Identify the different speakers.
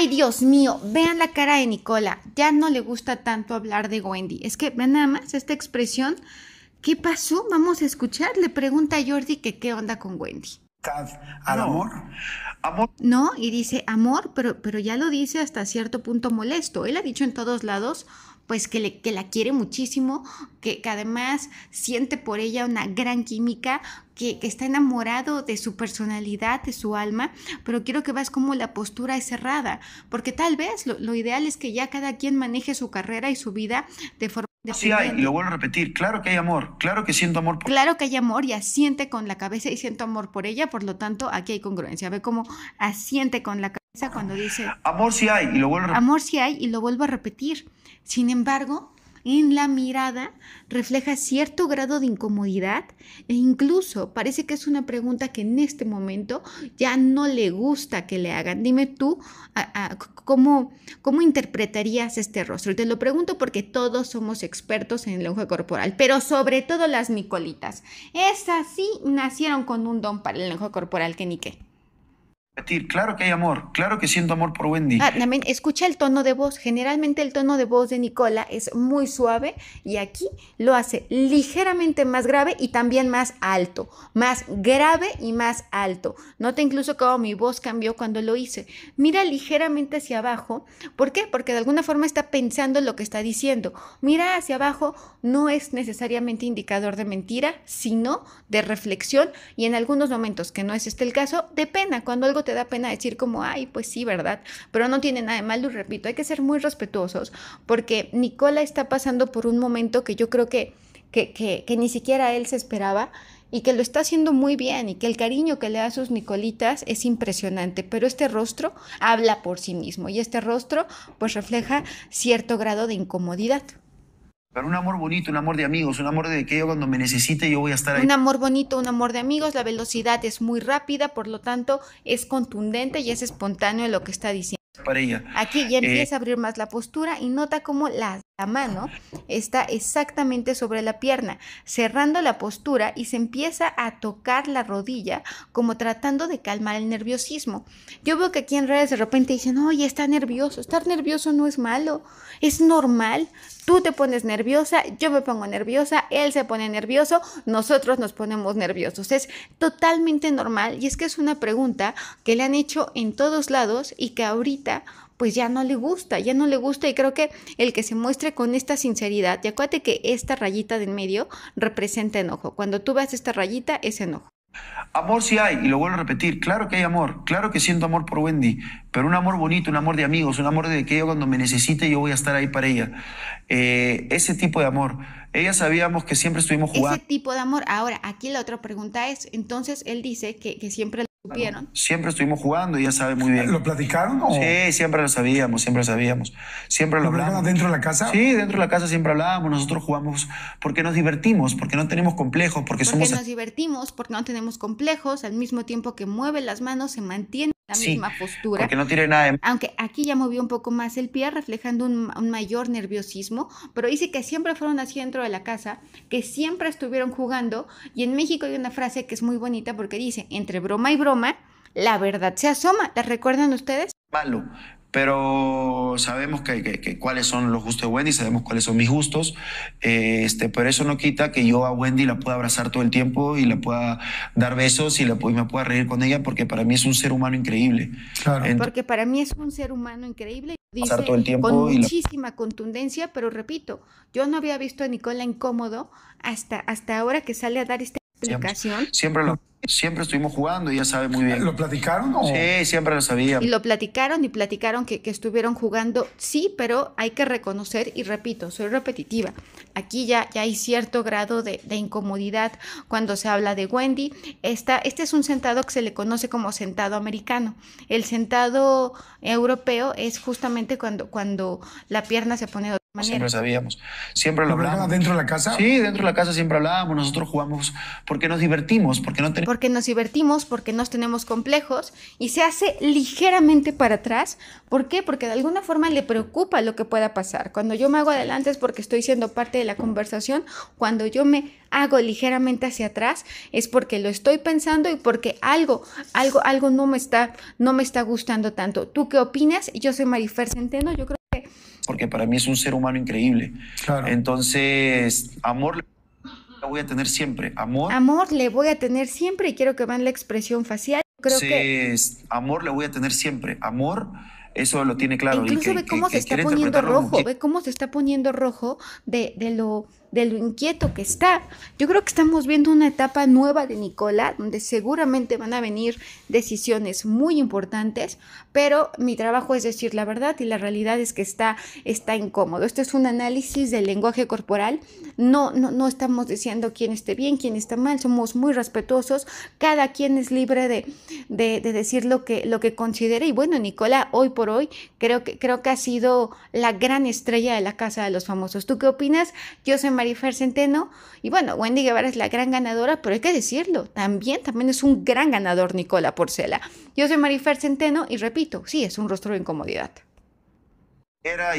Speaker 1: Ay, Dios mío, vean la cara de Nicola. Ya no le gusta tanto hablar de Wendy. Es que vean nada más esta expresión. ¿Qué pasó? Vamos a escuchar. Le pregunta a Jordi que qué onda con Wendy al amor. amor. No, y dice amor, pero, pero ya lo dice hasta cierto punto molesto. Él ha dicho en todos lados pues que, le, que la quiere muchísimo, que, además siente por ella una gran química, que, está enamorado de su personalidad, de su alma, pero quiero que veas cómo la postura es cerrada, porque tal vez lo, lo ideal es que ya cada quien maneje su carrera y su vida de forma Sí hay, y lo vuelvo a
Speaker 2: repetir, claro que hay amor, claro que siento amor por
Speaker 1: ella. Claro que hay amor y asiente con la cabeza y siento amor por ella, por lo tanto, aquí hay congruencia. Ve cómo asiente con la cabeza cuando dice...
Speaker 2: Amor sí hay, y lo vuelvo Amor
Speaker 1: sí hay, y lo vuelvo a repetir. Sin embargo, en la mirada refleja cierto grado de incomodidad e incluso parece que es una pregunta que en este momento ya no le gusta que le hagan. Dime tú cómo, interpretarías este rostro. te lo pregunto porque todos somos expertos en el lenguaje corporal, pero sobre todo las Nicolitas. Esas sí nacieron con un don para el lenguaje corporal que ni qué.
Speaker 2: Claro que hay amor, claro que siento amor por Wendy. Ah, también
Speaker 1: escucha el tono de voz. Generalmente el tono de voz de Nicola es muy suave y aquí lo hace ligeramente más grave y también más alto. Más grave y más alto. Nota incluso cómo mi voz cambió cuando lo hice. Mira ligeramente hacia abajo. ¿Por qué? Porque de alguna forma está pensando lo que está diciendo. Mira hacia abajo no es necesariamente indicador de mentira, sino de reflexión y en algunos momentos, que no es este el caso, de pena. Cuando algo te da pena decir como, ay, pues sí, ¿verdad? Pero no tiene nada de malo, repito, hay que ser muy respetuosos porque Nicola está pasando por un momento que yo creo que, que, que ni siquiera él se esperaba y que lo está haciendo muy bien y que el cariño que le da a sus Nicolitas es impresionante, pero este rostro habla por sí mismo y este rostro pues refleja cierto grado de incomodidad.
Speaker 2: Pero un amor bonito, un amor de amigos, un amor de que yo cuando me necesite yo voy a estar ahí. Un
Speaker 1: amor bonito, un amor de amigos, la velocidad es muy rápida, por lo tanto es contundente y es espontáneo lo que está diciendo. Para ella. Aquí ya eh, empieza a abrir más la postura y nota cómo las la mano está exactamente sobre la pierna, cerrando la postura y se empieza a tocar la rodilla como tratando de calmar el nerviosismo. Yo veo que aquí en redes de repente dicen, oye, está nervioso, estar nervioso no es malo, es normal. Tú te pones nerviosa, yo me pongo nerviosa, él se pone nervioso, nosotros nos ponemos nerviosos. Es totalmente normal y es que es una pregunta que le han hecho en todos lados y que ahorita pues ya no le gusta, ya no le gusta y creo que el que se muestre con esta sinceridad, y acuérdate que esta rayita del medio representa enojo, cuando tú ves esta rayita es enojo.
Speaker 2: Amor sí hay, y lo vuelvo a repetir, claro que hay amor, claro que siento amor por Wendy, pero un amor bonito, un amor de amigos, un amor de que yo cuando me necesite yo voy a estar ahí para ella. Eh, ese tipo de amor. Ella sabíamos que siempre estuvimos jugando. Ese
Speaker 1: tipo de amor. Ahora, aquí la otra pregunta es, entonces él dice que, que siempre
Speaker 2: siempre estuvimos jugando y ya sabe muy bien. ¿Lo platicaron? Sí, siempre lo sabíamos, siempre lo sabíamos. Siempre hablábamos. dentro de la casa? Sí, dentro de la casa siempre hablábamos. Nosotros jugamos porque nos divertimos, porque no tenemos complejos, porque, somos. Porque nos
Speaker 1: divertimos, porque no tenemos complejos, al mismo tiempo que mueve las manos, se mantiene la misma postura. Porque no tiene nada Aunque aquí ya movió un poco más el pie, reflejando un, mayor nerviosismo, pero dice que siempre fueron así dentro de la casa, que siempre estuvieron jugando, y en México hay una frase que es muy bonita porque dice, entre broma y broma, la verdad se asoma. ¿La recuerdan ustedes?
Speaker 2: pero sabemos que, cuáles son los gustos de Wendy, sabemos cuáles son mis gustos, eh, este, pero eso no quita que yo a Wendy la pueda abrazar todo el tiempo y la pueda dar besos y, me pueda reír con ella porque para mí es un ser humano increíble. Claro. porque
Speaker 1: para mí es un ser humano increíble. Dice, todo el con muchísima contundencia, pero repito, yo no había visto a Nicola incómodo hasta, hasta ahora que sale a dar esta explicación.
Speaker 2: Siempre, siempre lo siempre estuvimos jugando ya sabe muy bien. ¿Lo platicaron? O... Sí, siempre lo sabía. Y lo
Speaker 1: platicaron y platicaron que, que estuvieron jugando. Sí, pero hay que reconocer, y repito, soy repetitiva. Aquí ya, ya hay cierto grado de, incomodidad cuando se habla de Wendy. Esta, este es un sentado que se le conoce como sentado americano. El sentado europeo es justamente cuando, cuando la pierna se pone Siempre
Speaker 2: sabíamos. Siempre lo hablábamos. ¿Dentro de la casa? Sí, dentro de la casa siempre hablábamos. Nosotros jugamos porque nos divertimos, porque no tenemos...
Speaker 1: Porque nos divertimos, porque nos tenemos
Speaker 2: complejos
Speaker 1: y se hace ligeramente para atrás. ¿Por qué? Porque de alguna forma le preocupa lo que pueda pasar. Cuando yo me hago adelante es porque estoy siendo parte de la conversación. Cuando yo me hago ligeramente hacia atrás es porque lo estoy pensando y porque algo, algo, algo no me está, no me está gustando tanto. ¿Tú qué opinas? Yo soy Marifer Centeno. Yo
Speaker 2: porque para mí es un ser humano increíble. Claro. Entonces, amor le voy a tener siempre. Amor.
Speaker 1: Amor le voy a tener siempre y quiero que vean la expresión facial. Creo
Speaker 2: amor le voy a tener siempre. Amor eso lo tiene claro. Incluso ve cómo se está poniendo rojo, ve
Speaker 1: cómo se está poniendo rojo de, de lo de lo inquieto que está. Yo creo que estamos viendo una etapa nueva de Nicola, donde seguramente van a venir decisiones muy importantes, pero mi trabajo es decir la verdad y la realidad es que está, está incómodo. Esto es un análisis del lenguaje corporal. No, no, estamos diciendo quién esté bien, quién está mal, somos muy respetuosos. Cada quien es libre de, decir lo que, lo que considere. Y bueno, Nicola, hoy por hoy creo que, creo que ha sido la gran estrella de la Casa de los Famosos. ¿Tú qué opinas? Yo se Marifer Centeno. Y bueno, Wendy Guevara es la gran ganadora, pero hay que decirlo, también, también es un gran ganador Nicola Porcela. Yo soy Marifer Centeno y repito, sí, es un rostro de incomodidad.
Speaker 2: Era